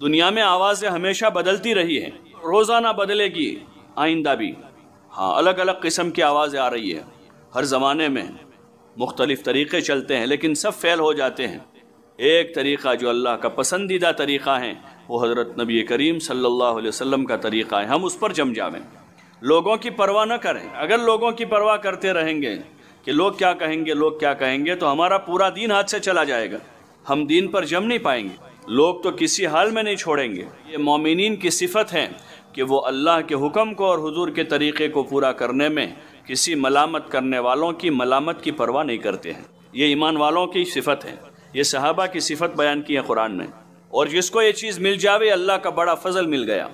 दुनिया में आवाज़ें हमेशा बदलती रही हैं रोज़ाना बदलेगी आइंदा भी हाँ अलग अलग किस्म की आवाज़ें आ रही है हर ज़माने में मुख्तलिफ़ तरीक़े चलते हैं लेकिन सब फेल हो जाते हैं एक तरीक़ा जो अल्लाह का पसंदीदा तरीक़ा है वो हज़रत नबी करीम सल्लल्लाहु अलैहि वसल्लम का तरीक़ा है हम उस पर जम जावें लोगों की परवाह न करें अगर लोगों की परवाह करते रहेंगे कि लोग क्या कहेंगे लोग क्या कहेंगे तो हमारा पूरा दिन हाथ से चला जाएगा हम दीन पर जम नहीं पाएंगे लोग तो किसी हाल में नहीं छोड़ेंगे ये मोमिन की सिफत है कि वो अल्लाह के हुक्म को और हुजूर के तरीक़े को पूरा करने में किसी मलामत करने वालों की मलामत की परवाह नहीं करते हैं ये ईमान वालों की सिफत है ये सहाबा की सिफत बयान की है कुरान में और जिसको ये चीज़ मिल जावे अल्लाह का बड़ा फजल मिल गया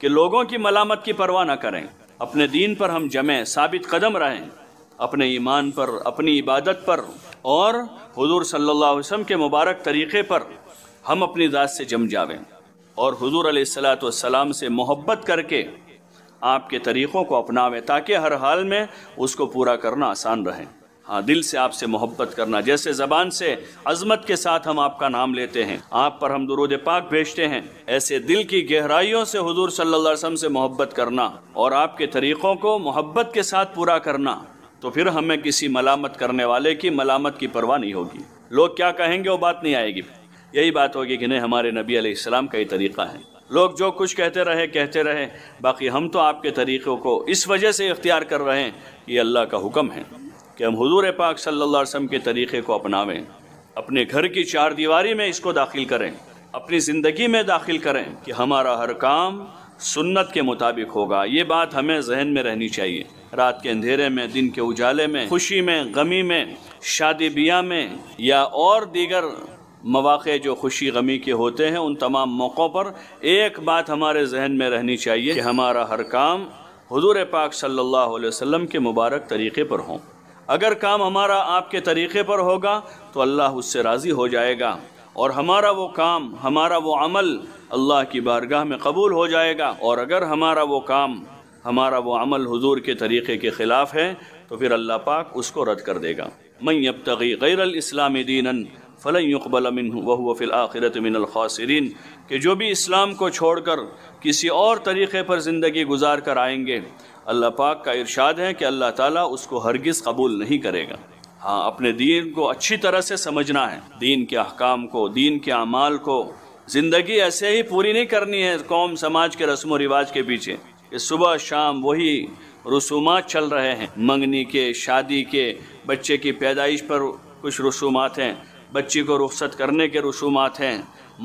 कि लोगों की मलामत की परवाह ना करें अपने दीन पर हम जमें साबित कदम रहें अपने ईमान पर अपनी इबादत पर और हजूर सल्ला वसम के मुबारक तरीक़े पर हम अपनी जात से जम जावें और हजूर सलाम से मोहब्बत करके आपके तरीक़ों को अपनावें ताकि हर हाल में उसको पूरा करना आसान रहे हाँ दिल से आपसे मोहब्बत करना जैसे ज़बान से अजमत के साथ हम आपका नाम लेते हैं आप पर हम दुरुद पाक भेजते हैं ऐसे दिल की गहराइयों से हुजूर सल्लल्लाहु अलैहि वसल्लम से मोहब्बत करना और आपके तरीक़ों को मोहब्बत के साथ पूरा करना तो फिर हमें किसी मलामत करने वाले की मलामत की परवाह नहीं होगी लोग क्या कहेंगे वो बात नहीं आएगी यही बात होगी कि नहीं हमारे नबी आलाम का ही तरीक़ा है लोग जो कुछ कहते रहे कहते रहे बाकी हम तो आपके तरीक़ों को इस वजह से इख्तियार कर रहे हैं ये अल्लाह का हुक्म है कि हम हजूर पाक सल्ला वसम के तरीक़े को अपनावें अपने घर की चार दीवारी में इसको दाखिल करें अपनी ज़िंदगी में दाखिल करें कि हमारा हर काम सुन्नत के मुताबिक होगा ये बात हमें जहन में रहनी चाहिए रात के अंधेरे में दिन के उजाले में खुशी में गमी में शादी ब्याह में या और दीगर मौाक़े जो खुशी गमी के होते हैं उन तमाम मौक़ों पर एक बात हमारे जहन में रहनी चाहिए कि हमारा हर काम हजूर पाक सल्ला वसम के मुबारक तरीक़े पर हों अगर काम हमारा आपके तरीक़े पर होगा तो अल्लाह उससे राज़ी हो जाएगा और हमारा वो काम हमारा वो अमल अल्लाह की बारगाह में कबूल हो जाएगा और अगर हमारा वो काम हमारा वो अमल हुजूर के तरीक़े के ख़िलाफ़ है तो फिर अल्लाह पाक उसको रद्द कर देगा मैं अब तगी गैर इस्लामी दीन फ़लयुक़बलमिन वह वफ़िल आखिरत मिनल के जो भी इस्लाम को छोड़ कर किसी और तरीक़े पर ज़िंदगी गुजार कर आएंगे अल्लाह पाक का इरशाद है कि अल्लाह ताली उसको हरगिज़ कबूल नहीं करेगा हाँ अपने दीन को अच्छी तरह से समझना है दीन के अहकाम को दीन के अमाल को ज़िंदगी ऐसे ही पूरी नहीं करनी है कौम समाज के रस्म व रिवाज के पीछे कि सुबह शाम वही रसूमात चल रहे हैं मंगनी के शादी के बच्चे की पैदाइश पर कुछ रसूमात हैं बच्ची को रुख्सत करने के रसूमात हैं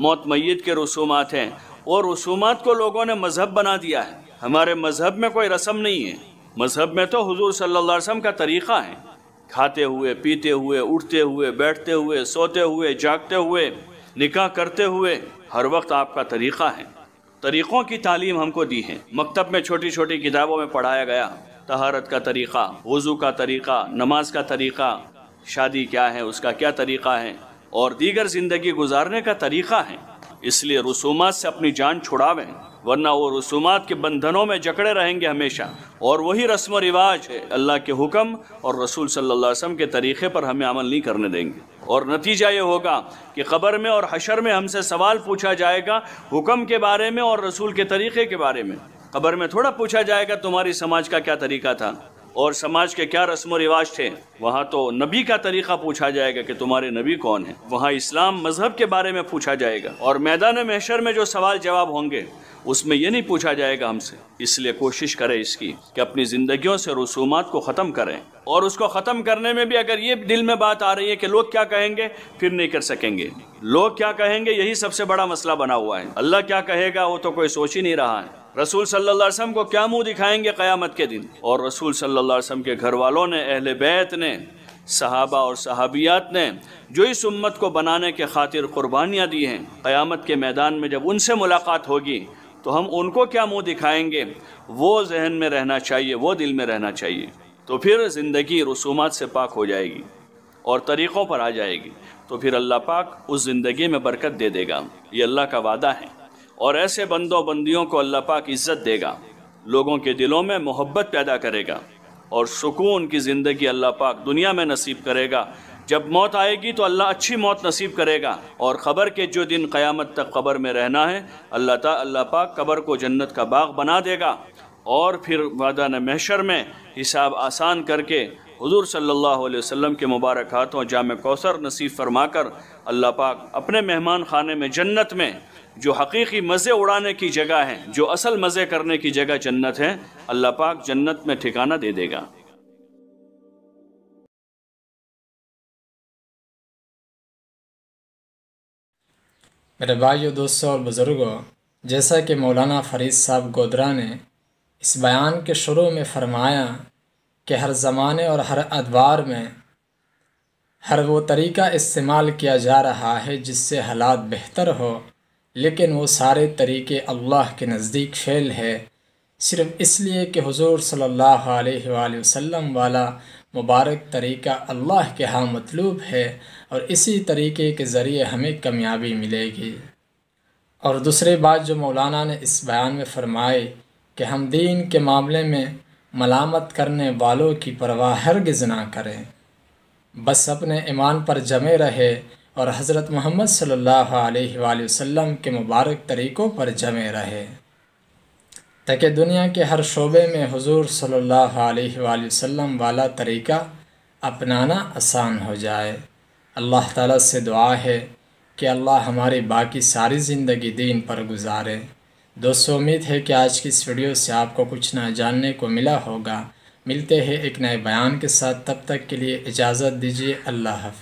मौत मैत के रसूमात हैं और रसूमात को लोगों ने मज़हब बना दिया है हमारे मज़हब में कोई रस्म नहीं है मज़हब में तो हजूर सल्लल्लाहु का तरीक़ा है खाते हुए पीते हुए उठते हुए बैठते हुए सोते हुए जागते हुए निकाह करते हुए हर वक्त आपका तरीक़ा है तरीक़ों की तालीम हमको दी है मकतब में छोटी छोटी किताबों में पढ़ाया गया तहारत का तरीक़ा वज़ू का तरीक़ा नमाज का तरीक़ा शादी क्या है उसका क्या तरीक़ा है और दीगर ज़िंदगी गुजारने का तरीक़ा है इसलिए रसूमात से अपनी जान छुड़ावें वरना वो रसूमात के बंधनों में जकड़े रहेंगे हमेशा और वही रस्म व रिवाज है अल्लाह के हुक्म और रसूल सल्लल्लाहु अलैहि वसल्लम के तरीक़े पर हमें अमल नहीं करने देंगे और नतीजा ये होगा कि ख़बर में और हशर में हमसे सवाल पूछा जाएगा हुक्म के बारे में और रसूल के तरीक़े के बारे में ख़बर में थोड़ा पूछा जाएगा तुम्हारी समाज का क्या तरीका था और समाज के क्या रस्म व रिवाज थे वहाँ तो नबी का तरीक़ा पूछा जाएगा कि तुम्हारे नबी कौन है वहाँ इस्लाम मज़हब के बारे में पूछा जाएगा और मैदान महशर में जो सवाल जवाब होंगे उसमें यह नहीं पूछा जाएगा हमसे इसलिए कोशिश करें इसकी कि अपनी ज़िंदगियों से रसूमात को ख़त्म करें और उसको ख़त्म करने में भी अगर ये दिल में बात आ रही है कि लोग क्या कहेंगे फिर नहीं कर सकेंगे लोग क्या कहेंगे यही सबसे बड़ा मसला बना हुआ है अल्लाह क्या कहेगा वो तो कोई सोच ही नहीं रहा है रसूल सल्लल्लाहु अलैहि वसल्लम को क्या मुंह दिखाएंगे क़यामत के दिन और रसूल सल्लल्लाहु अलैहि वसल्लम के घर वालों ने अहल बैत ने सहाबा और सहाबियात ने जो इस उम्मत को बनाने के खातिर कुर्बानियाँ दी हैं क़यामत के मैदान में जब उनसे मुलाकात होगी तो हम उनको क्या मुँह दिखाएंगे वो जहन में रहना चाहिए वो दिल में रहना चाहिए तो फिर ज़िंदगी रसूमात से पाक हो जाएगी और तरीक़ों पर आ जाएगी तो फिर अल्लाह पाक उस ज़िंदगी में बरकत दे देगा ये अल्लाह का वादा है और ऐसे बंदो बंदियों को अल्लाह पाक इज़्ज़त देगा लोगों के दिलों में मोहब्बत पैदा करेगा और सुकून की ज़िंदगी अल्लाह पाक दुनिया में नसीब करेगा जब मौत आएगी तो अल्लाह अच्छी मौत नसीब करेगा और ख़बर के जो दिन क़यामत तक कबर में रहना है अल्लाह ता अल्लाह पाक कबर को जन्नत का बाग बना देगा और फिर ने महशर में हिसाब आसान करके हुजूर सल्लल्लाहु अलैहि वसल्लम के मुबारक हाथों जाम कौसर नसीब फरमाकर अल्लाह पाक अपने मेहमान खाने में जन्नत में जो हकीकी मज़े उड़ाने की जगह है जो असल मज़े करने की जगह जन्नत है अल्लाह पाक जन्नत में ठिकाना दे देगा मेरे भाइयों दोस्तों और बुज़ुर्गों जैसा कि मौलाना फरीद साहब गोदरा ने इस बयान के शुरू में फरमाया कि हर ज़माने और हर अदवार में हर वो तरीका इस्तेमाल किया जा रहा है जिससे हालात बेहतर हो लेकिन वो सारे तरीके अल्लाह के नज़दीक फेल है सिर्फ इसलिए कि हुजूर सल्लल्लाहु अलैहि वसल्लम वाला मुबारक तरीक़ा अल्लाह के हाँ मतलूब है और इसी तरीके के ज़रिए हमें कामयाबी मिलेगी और दूसरी बात जो मौलाना ने इस बयान में फरमाए कि हम दीन के मामले में मलामत करने वालों की परवाह हरगिज़ ना करें बस अपने ईमान पर जमे रहे और हज़रत मोहम्मद सल्लल्लाहु अलैहि वसल्लम के मुबारक तरीक़ों पर जमे रहे ताकि दुनिया के हर शोबे में हुजूर सल्लल्लाहु वसल्लम वाला तरीक़ा अपनाना आसान हो जाए अल्लाह ताला से दुआ है कि अल्लाह हमारी बाकी सारी ज़िंदगी दीन पर गुजारे दोस्तों उम्मीद है कि आज की इस वीडियो से आपको कुछ ना जानने को मिला होगा मिलते हैं एक नए बयान के साथ तब तक के लिए इजाज़त दीजिए अल्लाह हाफि